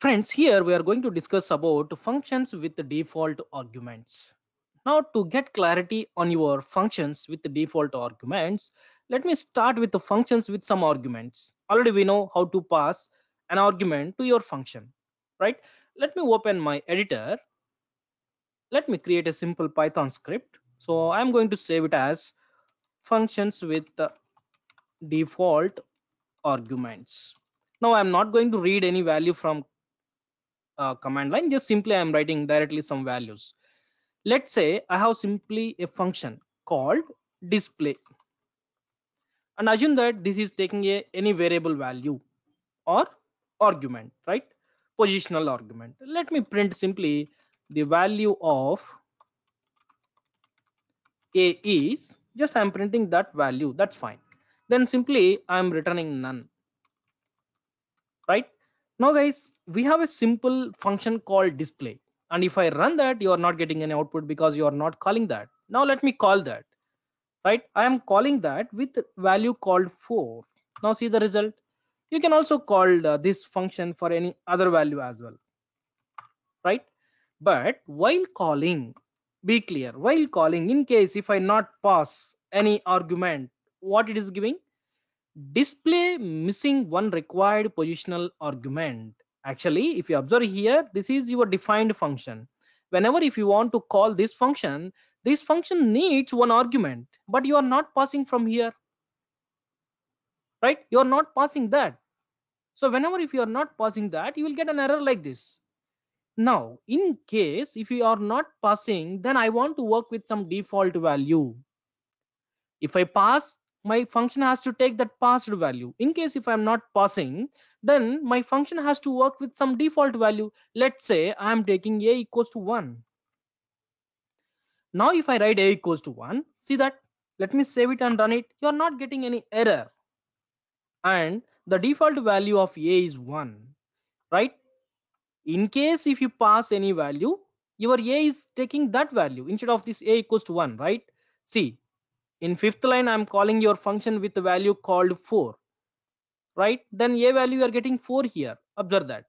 Friends, here we are going to discuss about functions with default arguments. Now to get clarity on your functions with default arguments, let me start with the functions with some arguments. Already we know how to pass an argument to your function, right? Let me open my editor. Let me create a simple Python script. So I'm going to save it as functions with default arguments. Now I'm not going to read any value from uh, command line just simply i'm writing directly some values let's say i have simply a function called display and assume that this is taking a any variable value or argument right positional argument let me print simply the value of a is just i'm printing that value that's fine then simply i'm returning none right now guys, we have a simple function called display. And if I run that, you are not getting any output because you are not calling that. Now let me call that, right? I am calling that with value called four. Now see the result. You can also call uh, this function for any other value as well, right? But while calling, be clear, while calling, in case if I not pass any argument, what it is giving? display missing one required positional argument actually if you observe here this is your defined function whenever if you want to call this function this function needs one argument but you are not passing from here right you are not passing that so whenever if you are not passing that you will get an error like this now in case if you are not passing then i want to work with some default value if i pass my function has to take that passed value in case if i'm not passing then my function has to work with some default value let's say i'm taking a equals to 1 now if i write a equals to 1 see that let me save it and run it you're not getting any error and the default value of a is 1 right in case if you pass any value your a is taking that value instead of this a equals to 1 right see in fifth line i'm calling your function with a value called 4 right then a value you are getting 4 here observe that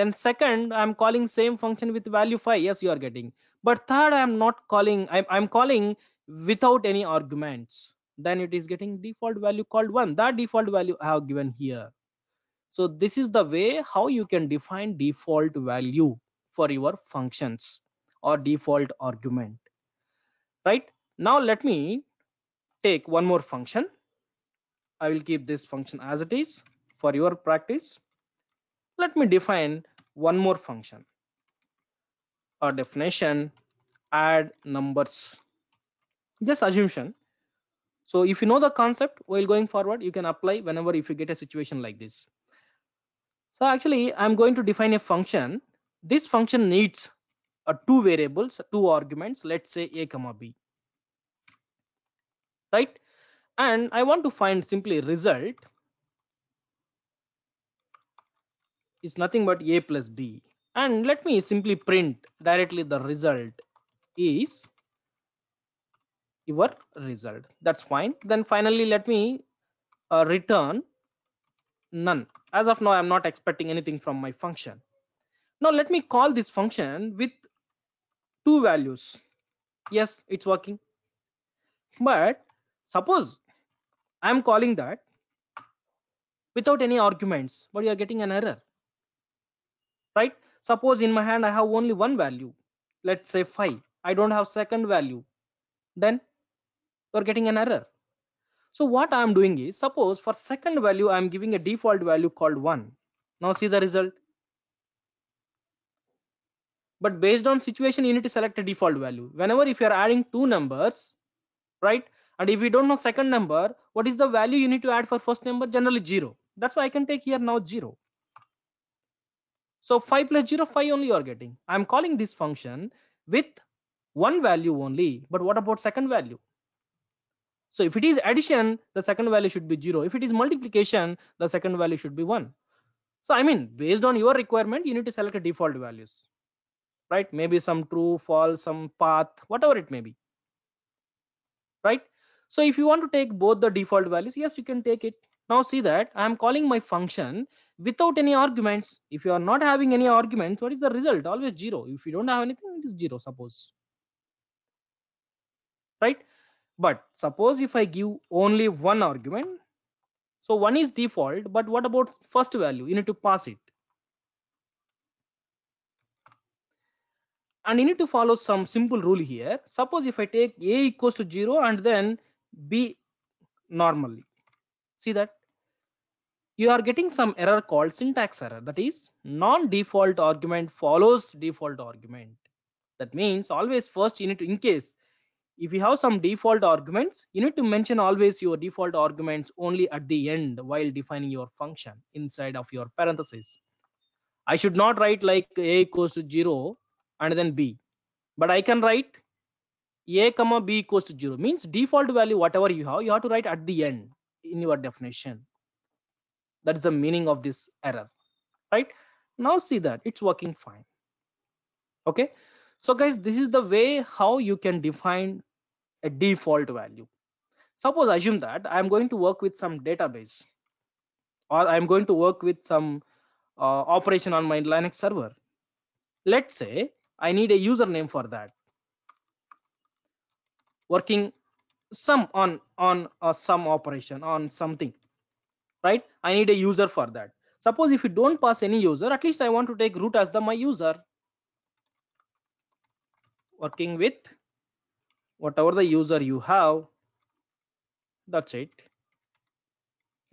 then second i'm calling same function with value 5 yes you are getting but third i'm not calling i'm, I'm calling without any arguments then it is getting default value called 1 that default value i have given here so this is the way how you can define default value for your functions or default argument right now let me take one more function i will keep this function as it is for your practice let me define one more function our definition add numbers just assumption so if you know the concept while going forward you can apply whenever if you get a situation like this so actually i'm going to define a function this function needs a uh, two variables two arguments let's say a comma b right and i want to find simply result is nothing but a plus b and let me simply print directly the result is your result that's fine then finally let me uh, return none as of now i'm not expecting anything from my function now let me call this function with two values yes it's working but Suppose I am calling that without any arguments, but you are getting an error, right? Suppose in my hand I have only one value, let's say 5. I don't have second value, then you're getting an error. So what I'm doing is, suppose for second value, I'm giving a default value called 1. Now see the result. But based on situation, you need to select a default value. Whenever if you're adding two numbers, right, and if we don't know second number, what is the value you need to add for first number? Generally zero. That's why I can take here now zero. So 5 plus 0, 5 only you are getting. I'm calling this function with one value only. But what about second value? So if it is addition, the second value should be 0. If it is multiplication, the second value should be 1. So I mean, based on your requirement, you need to select default values, right? Maybe some true, false, some path, whatever it may be, right? So if you want to take both the default values, yes, you can take it. Now see that I am calling my function without any arguments. If you are not having any arguments, what is the result? Always zero. If you don't have anything, it is zero, suppose. Right? But suppose if I give only one argument, so one is default, but what about first value? You need to pass it. and you need to follow some simple rule here suppose if i take a equals to 0 and then b normally see that you are getting some error called syntax error that is non-default argument follows default argument that means always first you need to in case if you have some default arguments you need to mention always your default arguments only at the end while defining your function inside of your parentheses i should not write like a equals to 0 and then b but i can write a comma b equals to 0 means default value whatever you have you have to write at the end in your definition that is the meaning of this error right now see that it's working fine okay so guys this is the way how you can define a default value suppose assume that i'm going to work with some database or i'm going to work with some uh, operation on my linux server let's say i need a username for that working sum on on a sum operation on something right i need a user for that suppose if you don't pass any user at least i want to take root as the my user working with whatever the user you have that's it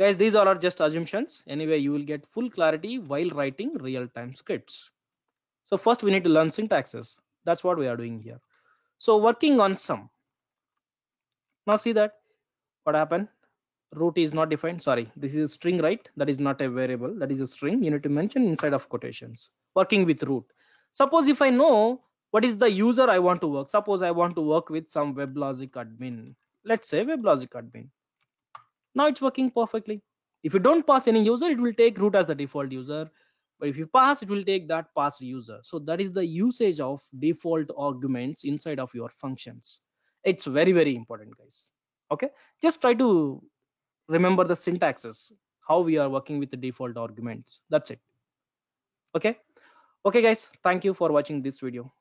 guys these all are just assumptions anyway you will get full clarity while writing real-time scripts so first we need to learn syntaxes that's what we are doing here so working on some now see that what happened root is not defined sorry this is a string right that is not a variable that is a string you need to mention inside of quotations working with root suppose if i know what is the user i want to work suppose i want to work with some weblogic admin let's say weblogic admin now it's working perfectly if you don't pass any user it will take root as the default user but if you pass it will take that passed user so that is the usage of default arguments inside of your functions it's very very important guys okay just try to remember the syntaxes how we are working with the default arguments that's it okay okay guys thank you for watching this video